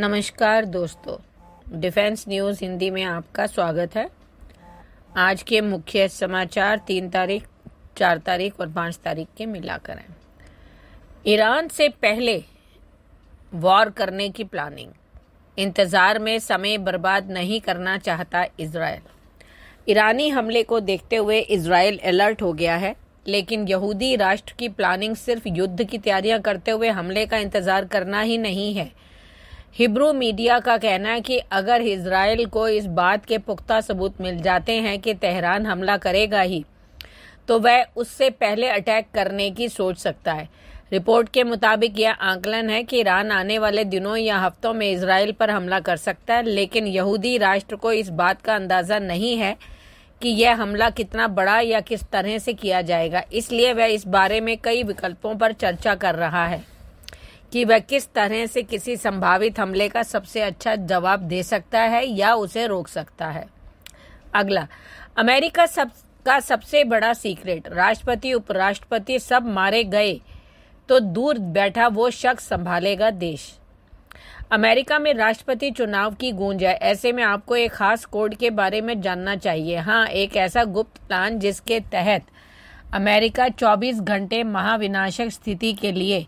नमस्कार दोस्तों defence news Hindi में आपका स्वागत है आज के मुख्य समाचार तीन तारीख चार तारीख और पाँच तारीख के मिलाकर हैं ईरान से पहले वॉर करने की प्लानिंग इंतज़ार में समय बर्बाद नहीं करना चाहता इसराइल ईरानी हमले को देखते हुए इसराइल अलर्ट हो गया है लेकिन यहूदी राष्ट्र की प्लानिंग सिर्फ युद्ध की तैयारियां करते हुए हमले का इंतज़ार करना ही नहीं है हिब्रू मीडिया का कहना है कि अगर इसराइल को इस बात के पुख्ता सबूत मिल जाते हैं कि तेहरान हमला करेगा ही तो वह उससे पहले अटैक करने की सोच सकता है रिपोर्ट के मुताबिक यह आंकलन है कि ईरान आने वाले दिनों या हफ्तों में इसराइल पर हमला कर सकता है लेकिन यहूदी राष्ट्र को इस बात का अंदाज़ा नहीं है कि यह हमला कितना बड़ा या किस तरह से किया जाएगा इसलिए वह इस बारे में कई विकल्पों पर चर्चा कर रहा है कि वह किस तरह से किसी संभावित हमले का सबसे अच्छा जवाब दे सकता है या उसे रोक सकता है अगला अमेरिका सब का सबसे बड़ा सीक्रेट राष्ट्रपति उपराष्ट्रपति सब मारे गए तो दूर बैठा वो शख्स संभालेगा देश अमेरिका में राष्ट्रपति चुनाव की गूंज है ऐसे में आपको एक खास कोड के बारे में जानना चाहिए हाँ एक ऐसा गुप्त प्लान जिसके तहत अमेरिका 24 घंटे महाविनाशक स्थिति के लिए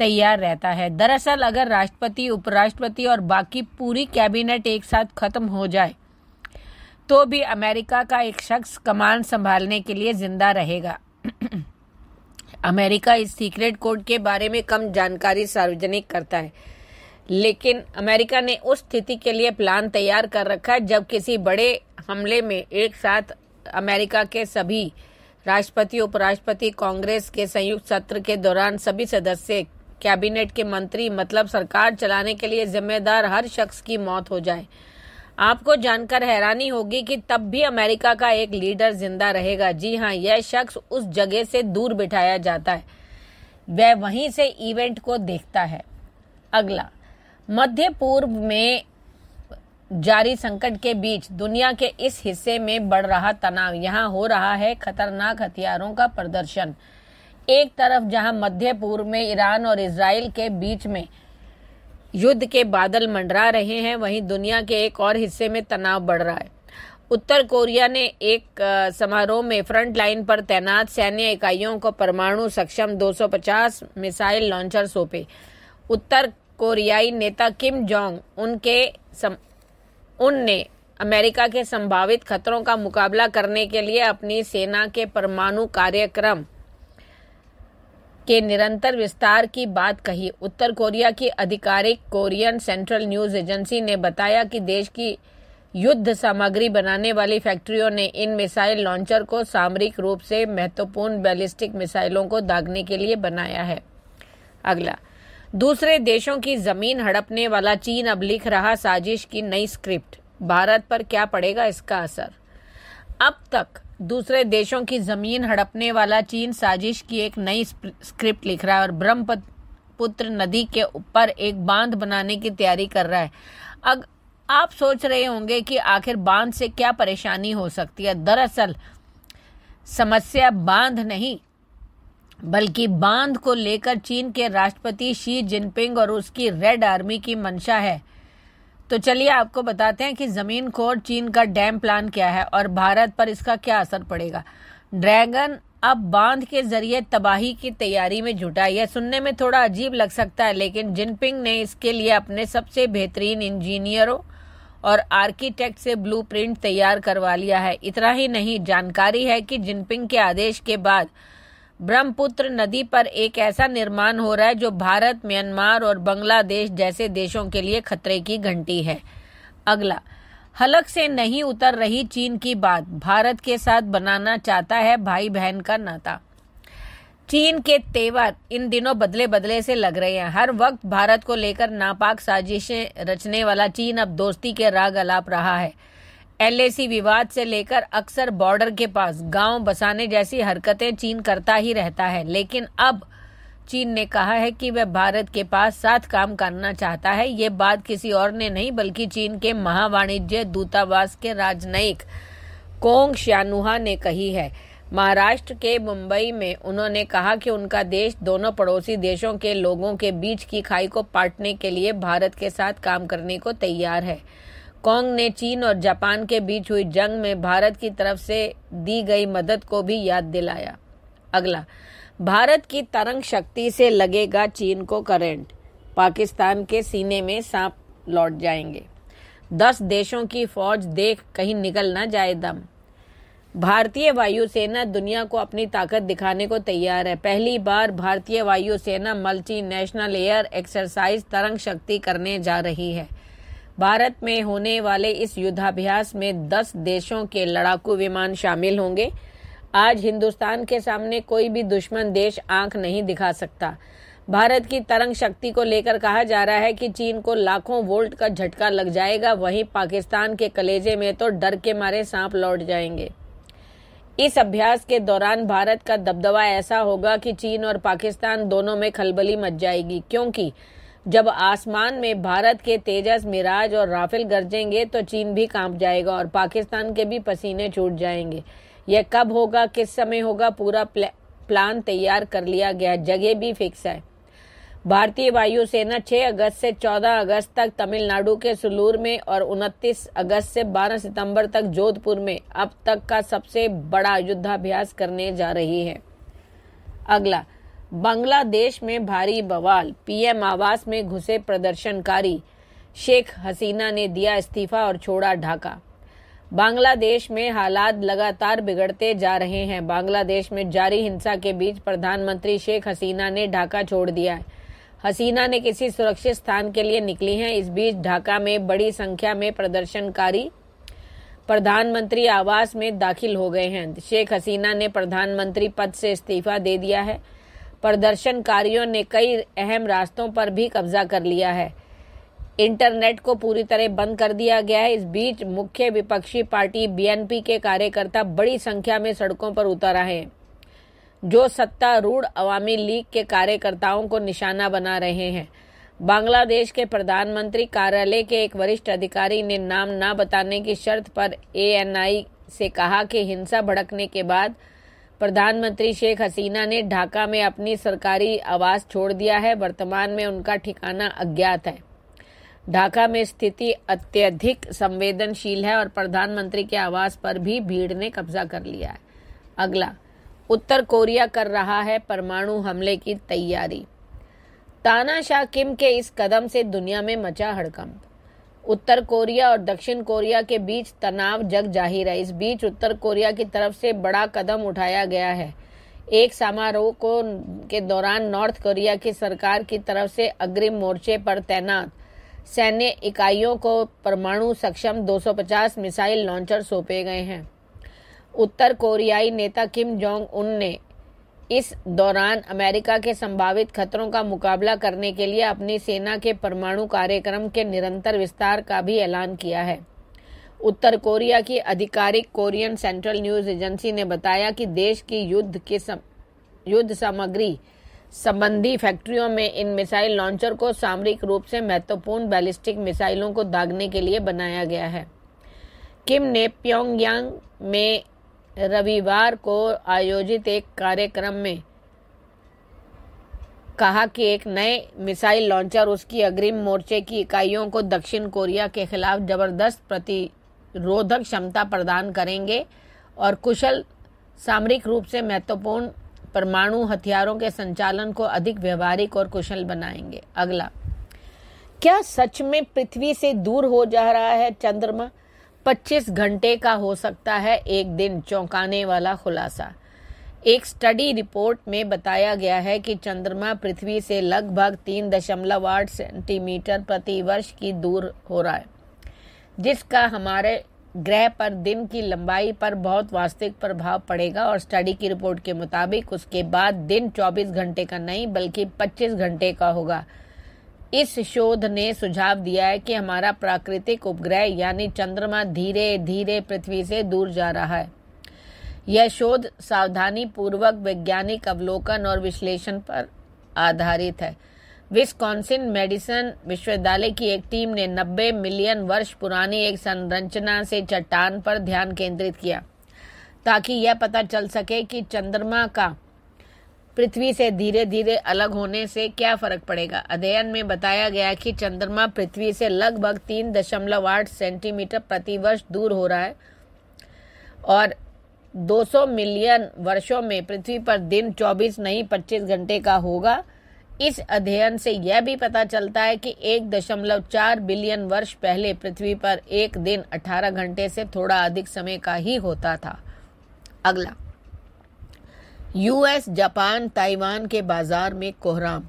तैयार रहता है दरअसल अगर राष्ट्रपति उपराष्ट्रपति और बाकी पूरी कैबिनेट एक साथ खत्म हो जाए तो भी अमेरिका का एक शख्स कमान संभालने के लिए जिंदा रहेगा अमेरिका इस सीक्रेट कोड के बारे में कम जानकारी सार्वजनिक करता है लेकिन अमेरिका ने उस स्थिति के लिए प्लान तैयार कर रखा है जब किसी बड़े हमले में एक साथ अमेरिका के सभी राष्ट्रपति उपराष्ट्रपति कांग्रेस के संयुक्त सत्र के दौरान सभी सदस्य कैबिनेट के मंत्री मतलब सरकार चलाने के लिए जिम्मेदार हर शख्स की मौत हो जाए आपको जानकर हैरानी होगी कि तब भी अमेरिका का एक लीडर जिंदा रहेगा जी हाँ यह शख्स उस जगह से दूर बिठाया जाता है वह वहीं से इवेंट को देखता है अगला मध्य पूर्व में जारी संकट के बीच दुनिया के इस हिस्से में बढ़ रहा तनाव यहाँ हो रहा है खतरनाक हथियारों का प्रदर्शन एक तरफ जहां मध्य पूर्व में ईरान और इसराइल के बीच में युद्ध के बादल मंडरा रहे हैं वहीं दुनिया के एक और हिस्से में तनाव बढ़ रहा है उत्तर कोरिया ने एक समारोह में फ्रंट लाइन पर तैनात सैन्य इकाइयों को परमाणु सक्षम 250 मिसाइल लॉन्चर सौंपे उत्तर कोरियाई नेता किम जोंग उनके सम, उनने अमेरिका के संभावित खतरों का मुकाबला करने के लिए अपनी सेना के परमाणु कार्यक्रम के निरंतर विस्तार की बात कही उत्तर कोरिया की आधिकारिक कोरियन सेंट्रल न्यूज एजेंसी ने बताया कि देश की युद्ध सामग्री बनाने वाली फैक्ट्रियों ने इन मिसाइल लॉन्चर को सामरिक रूप से महत्वपूर्ण बैलिस्टिक मिसाइलों को दागने के लिए बनाया है अगला दूसरे देशों की जमीन हड़पने वाला चीन अब लिख रहा साजिश की नई स्क्रिप्ट भारत पर क्या पड़ेगा इसका असर अब तक दूसरे देशों की जमीन हड़पने वाला चीन साजिश की एक नई स्क्रिप्ट लिख रहा है और ब्रह्मपुत्र नदी के ऊपर एक बांध बनाने की तैयारी कर रहा है अब आप सोच रहे होंगे कि आखिर बांध से क्या परेशानी हो सकती है दरअसल समस्या बांध नहीं बल्कि बांध को लेकर चीन के राष्ट्रपति शी जिनपिंग और उसकी रेड आर्मी की मंशा है तो चलिए आपको बताते हैं कि ज़मीन खोर चीन का डैम प्लान क्या है और भारत पर इसका क्या असर पड़ेगा ड्रैगन अब बांध के जरिए तबाही की तैयारी में जुटा यह सुनने में थोड़ा अजीब लग सकता है लेकिन जिनपिंग ने इसके लिए अपने सबसे बेहतरीन इंजीनियरों और आर्किटेक्ट से ब्लूप्रिंट तैयार करवा लिया है इतना ही नहीं जानकारी है कि जिनपिंग के आदेश के बाद ब्रह्मपुत्र नदी पर एक ऐसा निर्माण हो रहा है जो भारत म्यांमार और बांग्लादेश जैसे देशों के लिए खतरे की घंटी है अगला हलक से नहीं उतर रही चीन की बात भारत के साथ बनाना चाहता है भाई बहन का नाता चीन के तेवर इन दिनों बदले बदले से लग रहे हैं हर वक्त भारत को लेकर नापाक साजिशें रचने वाला चीन अब दोस्ती के राग अलाप रहा है एलएसी विवाद से लेकर अक्सर बॉर्डर के पास गांव बसाने जैसी हरकतें चीन करता ही रहता है लेकिन अब चीन ने कहा है कि वह भारत के पास साथ काम करना चाहता है ये बात किसी और ने नहीं बल्कि चीन के महावाणिज्य दूतावास के राजनयिक कोंग श्यानुहा ने कही है महाराष्ट्र के मुंबई में उन्होंने कहा कि उनका देश दोनों पड़ोसी देशों के लोगों के बीच की खाई को पाटने के लिए भारत के साथ काम करने को तैयार है कोंग ने चीन और जापान के बीच हुई जंग में भारत की तरफ से दी गई मदद को भी याद दिलाया अगला भारत की तरंग शक्ति से लगेगा चीन को करंट पाकिस्तान के सीने में सांप लौट जाएंगे दस देशों की फौज देख कहीं निकल ना जाए दम भारतीय वायुसेना दुनिया को अपनी ताकत दिखाने को तैयार है पहली बार भारतीय वायुसेना मल्टी नेशनल एयर एक्सरसाइज तरंग शक्ति करने जा रही है भारत में होने वाले इस युद्धाभ्यास में 10 देशों के लड़ाकू विमान शामिल होंगे आज हिंदुस्तान के सामने कोई भी दुश्मन देश आंख नहीं दिखा सकता भारत की तरंग शक्ति को लेकर कहा जा रहा है कि चीन को लाखों वोल्ट का झटका लग जाएगा वहीं पाकिस्तान के कलेजे में तो डर के मारे सांप लौट जाएंगे इस अभ्यास के दौरान भारत का दबदबा ऐसा होगा कि चीन और पाकिस्तान दोनों में खलबली मच जाएगी क्योंकि जब आसमान में भारत के तेजस मिराज और राफेल गरजेंगे तो चीन भी कांप जाएगा और पाकिस्तान के भी पसीने छूट जाएंगे यह कब होगा किस समय होगा पूरा प्लान तैयार कर लिया गया जगह भी फिक्स है भारतीय वायुसेना 6 अगस्त से 14 अगस्त तक तमिलनाडु के सुलूर में और 29 अगस्त से 12 सितंबर तक जोधपुर में अब तक का सबसे बड़ा युद्धाभ्यास करने जा रही है अगला बांग्लादेश में भारी बवाल पीएम आवास में घुसे प्रदर्शनकारी शेख हसीना ने दिया इस्तीफा और छोड़ा ढाका बांग्लादेश में हालात लगातार बिगड़ते जा रहे हैं बांग्लादेश में जारी हिंसा के बीच प्रधानमंत्री शेख हसीना ने ढाका छोड़ दिया है हसीना ने किसी सुरक्षित स्थान के लिए निकली हैं इस बीच ढाका में बड़ी संख्या में प्रदर्शनकारी प्रधानमंत्री आवास में दाखिल हो गए हैं शेख हसीना ने प्रधानमंत्री पद से इस्तीफा दे दिया है प्रदर्शनकारियों ने कई अहम रास्तों पर भी कब्जा कर लिया है इंटरनेट को पूरी तरह बंद कर दिया गया है इस बीच मुख्य विपक्षी पार्टी बीएनपी के कार्यकर्ता बड़ी संख्या में सड़कों पर उतर आए हैं जो सत्तारूढ़ अवामी लीग के कार्यकर्ताओं को निशाना बना रहे हैं बांग्लादेश के प्रधानमंत्री कार्यालय के एक वरिष्ठ अधिकारी ने नाम ना बताने की शर्त पर एएनआई से कहा कि हिंसा भड़कने के बाद प्रधानमंत्री शेख हसीना ने ढाका में अपनी सरकारी आवास छोड़ दिया है वर्तमान में उनका ठिकाना अज्ञात है ढाका में स्थिति अत्यधिक संवेदनशील है और प्रधानमंत्री के आवास पर भी भीड़ ने कब्जा कर लिया है अगला उत्तर कोरिया कर रहा है परमाणु हमले की तैयारी तानाशाह किम के इस कदम से दुनिया में मचा हड़कंप उत्तर कोरिया और दक्षिण कोरिया के बीच तनाव जग जाहिर है इस बीच उत्तर कोरिया की तरफ से बड़ा कदम उठाया गया है एक समारोह को के दौरान नॉर्थ कोरिया की सरकार की तरफ से अग्रिम मोर्चे पर तैनात सैन्य इकाइयों को परमाणु सक्षम 250 मिसाइल लॉन्चर सौंपे गए हैं उत्तर कोरियाई नेता किम जोंग उन ने इस दौरान अमेरिका के संभावित खतरों का मुकाबला करने के लिए अपनी सेना के परमाणु कार्यक्रम के निरंतर विस्तार का भी ऐलान किया है उत्तर कोरिया की आधिकारिक कोरियन सेंट्रल न्यूज एजेंसी ने बताया कि देश की युद्ध के सम, युद्ध सामग्री संबंधी फैक्ट्रियों में इन मिसाइल लॉन्चर को सामरिक रूप से महत्वपूर्ण बैलिस्टिक मिसाइलों को दागने के लिए बनाया गया है किम ने प्योंगयांग में रविवार को आयोजित एक कार्यक्रम में कहा कि एक नए मिसाइल लॉन्चर उसकी अग्रिम मोर्चे की इकाइयों को दक्षिण कोरिया के खिलाफ जबरदस्त प्रतिरोधक क्षमता प्रदान करेंगे और कुशल सामरिक रूप से महत्वपूर्ण परमाणु हथियारों के संचालन को अधिक व्यवहारिक और कुशल बनाएंगे अगला क्या सच में पृथ्वी से दूर हो जा रहा है चंद्रमा 25 घंटे का हो सकता है एक दिन चौंकाने वाला खुलासा एक स्टडी रिपोर्ट में बताया गया है कि चंद्रमा पृथ्वी से लगभग तीन दशमलव आठ सेंटीमीटर प्रति वर्ष की दूर हो रहा है जिसका हमारे ग्रह पर दिन की लंबाई पर बहुत वास्तविक प्रभाव पड़ेगा और स्टडी की रिपोर्ट के मुताबिक उसके बाद दिन 24 घंटे का नहीं बल्कि 25 घंटे का होगा इस शोध ने सुझाव दिया है कि हमारा प्राकृतिक उपग्रह यानी चंद्रमा धीरे धीरे पृथ्वी से दूर जा रहा है यह शोध सावधानी पूर्वक वैज्ञानिक अवलोकन और विश्लेषण पर आधारित है विस्कॉन्सिन मेडिसन विश्वविद्यालय की एक टीम ने 90 मिलियन वर्ष पुरानी एक संरचना से चट्टान पर ध्यान केंद्रित किया ताकि यह पता चल सके कि चंद्रमा का पृथ्वी से धीरे धीरे अलग होने से क्या फर्क पड़ेगा अध्ययन में बताया गया कि चंद्रमा पृथ्वी से लगभग तीन दशमलव आठ सेंटीमीटर प्रतिवर्ष दूर हो रहा है और 200 मिलियन वर्षों में पृथ्वी पर दिन 24 नहीं 25 घंटे का होगा इस अध्ययन से यह भी पता चलता है कि एक दशमलव चार बिलियन वर्ष पहले पृथ्वी पर एक दिन 18 घंटे से थोड़ा अधिक समय का ही होता था अगला यूएस जापान ताइवान के बाजार में कोहराम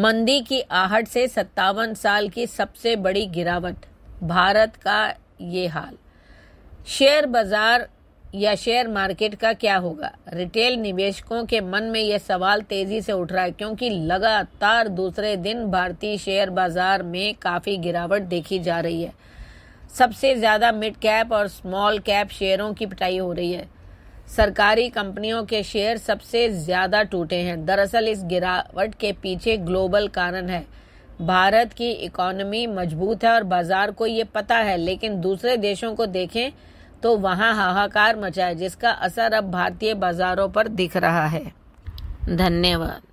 मंदी की आहट से सत्तावन साल की सबसे बड़ी गिरावट भारत का ये हाल शेयर बाजार या शेयर मार्केट का क्या होगा रिटेल निवेशकों के मन में यह सवाल तेजी से उठ रहा है क्योंकि लगातार दूसरे दिन भारतीय शेयर बाजार में काफ़ी गिरावट देखी जा रही है सबसे ज़्यादा मिड कैप और स्मॉल कैप शेयरों की पिटाई हो रही है सरकारी कंपनियों के शेयर सबसे ज़्यादा टूटे हैं दरअसल इस गिरावट के पीछे ग्लोबल कारण है भारत की इकोनॉमी मजबूत है और बाजार को ये पता है लेकिन दूसरे देशों को देखें तो वहाँ हाहाकार मचा है जिसका असर अब भारतीय बाजारों पर दिख रहा है धन्यवाद